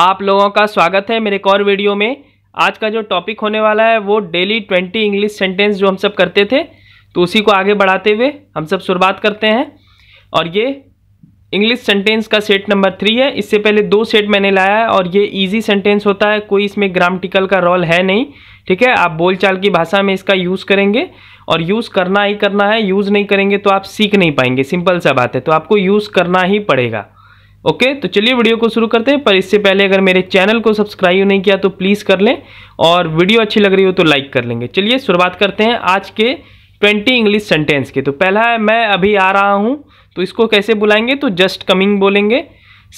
आप लोगों का स्वागत है मेरे एक और वीडियो में आज का जो टॉपिक होने वाला है वो डेली ट्वेंटी इंग्लिश सेंटेंस जो हम सब करते थे तो उसी को आगे बढ़ाते हुए हम सब शुरुआत करते हैं और ये इंग्लिश सेंटेंस का सेट नंबर थ्री है इससे पहले दो सेट मैंने लाया है और ये इजी सेंटेंस होता है कोई इसमें ग्रामटिकल का रोल है नहीं ठीक है आप बोलचाल की भाषा में इसका यूज़ करेंगे और यूज़ करना ही करना है यूज़ नहीं करेंगे तो आप सीख नहीं पाएंगे सिंपल सा बात है तो आपको यूज़ करना ही पड़ेगा ओके तो चलिए वीडियो को शुरू करते हैं पर इससे पहले अगर मेरे चैनल को सब्सक्राइब नहीं किया तो प्लीज़ कर लें और वीडियो अच्छी लग रही हो तो लाइक कर लेंगे चलिए शुरुआत करते हैं आज के ट्वेंटी इंग्लिश सेंटेंस के तो पहला है मैं अभी आ रहा हूँ तो इसको कैसे बुलाएंगे तो जस्ट कमिंग बोलेंगे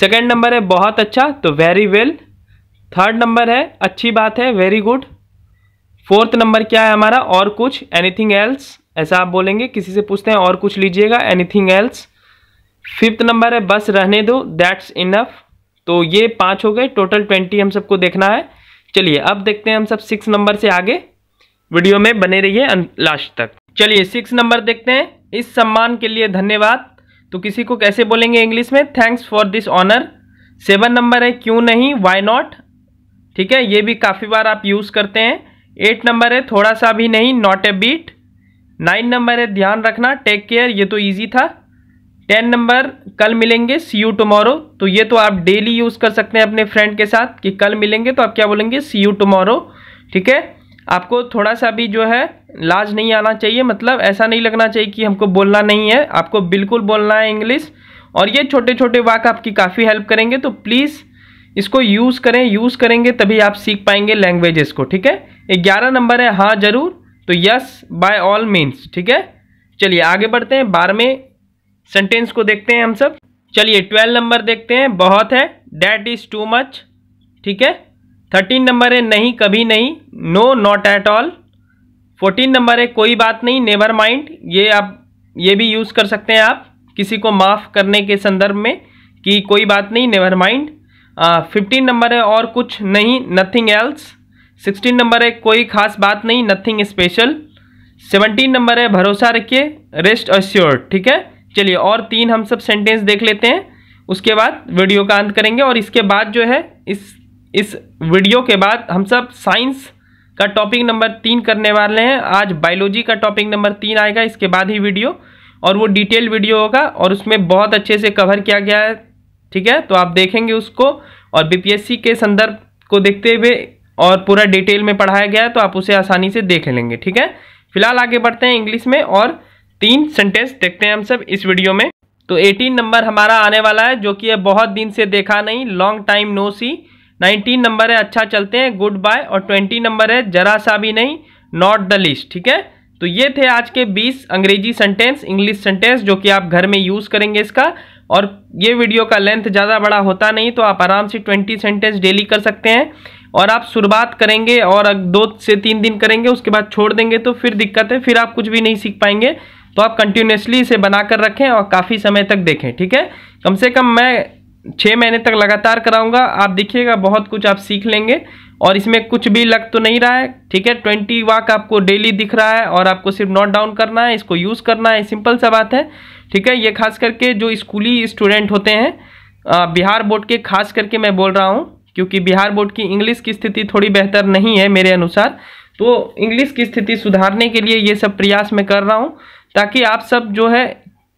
सेकेंड नंबर है बहुत अच्छा तो वेरी वेल थर्ड नंबर है अच्छी बात है वेरी गुड फोर्थ नंबर क्या है हमारा और कुछ एनीथिंग एल्स ऐसा आप बोलेंगे किसी से पूछते हैं और कुछ लीजिएगा एनीथिंग एल्स फिफ्थ नंबर है बस रहने दो दैट्स इनफ तो ये पाँच हो गए टोटल ट्वेंटी हम सबको देखना है चलिए अब देखते हैं हम सब सिक्स नंबर से आगे वीडियो में बने रहिए लास्ट तक चलिए सिक्स नंबर देखते हैं इस सम्मान के लिए धन्यवाद तो किसी को कैसे बोलेंगे इंग्लिश में thanks for this honour seven number है क्यों नहीं वाई नॉट ठीक है ये भी काफ़ी बार आप यूज़ करते हैं एट नंबर है थोड़ा सा भी नहीं not a bit nine number है ध्यान रखना टेक केयर ये तो ईजी था टेन नंबर कल मिलेंगे सी यू टुमारो तो ये तो आप डेली यूज़ कर सकते हैं अपने फ्रेंड के साथ कि कल मिलेंगे तो आप क्या बोलेंगे सी यू टुमारो ठीक है आपको थोड़ा सा भी जो है लाज नहीं आना चाहिए मतलब ऐसा नहीं लगना चाहिए कि हमको बोलना नहीं है आपको बिल्कुल बोलना है इंग्लिश और ये छोटे छोटे वाक आपकी काफ़ी हेल्प करेंगे तो प्लीज़ इसको यूज़ करें यूज़ करेंगे तभी आप सीख पाएंगे लैंग्वेजेस को ठीक है ग्यारह नंबर है हाँ ज़रूर तो यस बाय ऑल मीन्स ठीक है चलिए आगे बढ़ते हैं बारहवें सेंटेंस को देखते हैं हम सब चलिए ट्वेल्व नंबर देखते हैं बहुत है डैट इज टू मच ठीक है थर्टीन नंबर है नहीं कभी नहीं no not at all fourteen number है कोई बात नहीं नेवर माइंड ये आप ये भी यूज़ कर सकते हैं आप किसी को माफ़ करने के संदर्भ में कि कोई बात नहीं नेवर माइंड फिफ्टीन नंबर है और कुछ नहीं नथिंग एल्स सिक्सटीन नंबर है कोई खास बात नहीं नथिंग स्पेशल सेवनटीन नंबर है भरोसा रखिए रेस्ट अस्योर्ड ठीक है चलिए और तीन हम सब सेंटेंस देख लेते हैं उसके बाद वीडियो का अंत करेंगे और इसके बाद जो है इस इस वीडियो के बाद हम सब साइंस का टॉपिक नंबर तीन करने वाले हैं आज बायोलॉजी का टॉपिक नंबर तीन आएगा इसके बाद ही वीडियो और वो डिटेल वीडियो होगा और उसमें बहुत अच्छे से कवर किया गया है ठीक है तो आप देखेंगे उसको और बीपीएससी के संदर्भ को देखते हुए और पूरा डिटेल में पढ़ाया गया है तो आप उसे आसानी से देख लेंगे ठीक है फिलहाल आगे बढ़ते हैं इंग्लिश में और तीन सेंटेंस देखते हैं हम सब इस वीडियो में तो 18 नंबर हमारा आने वाला है जो कि है बहुत दिन से देखा नहीं long time no see 19 number है अच्छा चलते हैं गुड बाय और 20 नंबर है जरा सा भी नहीं नॉट द लिस्ट ठीक है तो ये थे आज के 20 अंग्रेजी सेंटेंस इंग्लिश सेंटेंस जो कि आप घर में यूज़ करेंगे इसका और ये वीडियो का लेंथ ज़्यादा बड़ा होता नहीं तो आप आराम से 20 सेंटेंस डेली कर सकते हैं और आप शुरुआत करेंगे और दो से तीन दिन करेंगे उसके बाद छोड़ देंगे तो फिर दिक्कत है फिर आप कुछ भी नहीं सीख पाएंगे तो आप कंटिन्यूसली इसे बनाकर रखें और काफ़ी समय तक देखें ठीक है कम से कम मैं छः महीने तक लगातार कराऊंगा आप देखिएगा बहुत कुछ आप सीख लेंगे और इसमें कुछ भी लग तो नहीं रहा है ठीक है ट्वेंटी वाक आपको डेली दिख रहा है और आपको सिर्फ नोट डाउन करना है इसको यूज़ करना है सिंपल सा बात है ठीक है ये खास करके जो स्कूली स्टूडेंट होते हैं बिहार बोर्ड के खास करके मैं बोल रहा हूँ क्योंकि बिहार बोर्ड की इंग्लिश की स्थिति थोड़ी बेहतर नहीं है मेरे अनुसार तो इंग्लिश की स्थिति सुधारने के लिए ये सब प्रयास मैं कर रहा हूँ ताकि आप सब जो है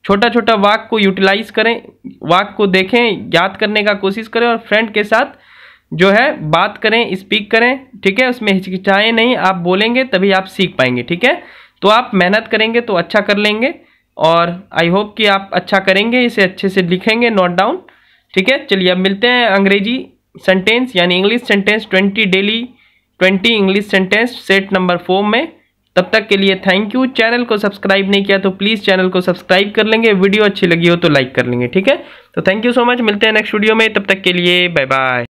छोटा छोटा वाक को यूटिलाइज करें वाक को देखें याद करने का कोशिश करें और फ्रेंड के साथ जो है बात करें स्पीक करें ठीक है उसमें हिचकिचाएं नहीं आप बोलेंगे तभी आप सीख पाएंगे ठीक है तो आप मेहनत करेंगे तो अच्छा कर लेंगे और आई होप कि आप अच्छा करेंगे इसे अच्छे से लिखेंगे नोट डाउन ठीक है चलिए अब मिलते हैं अंग्रेजी सेंटेंस यानी English sentence twenty daily twenty English sentence set number four में तब तक के लिए थैंक यू चैनल को सब्सक्राइब नहीं किया तो प्लीज़ चैनल को सब्सक्राइब कर लेंगे वीडियो अच्छी लगी हो तो लाइक कर लेंगे ठीक है तो थैंक यू सो मच मिलते हैं नेक्स्ट वीडियो में तब तक के लिए बाय बाय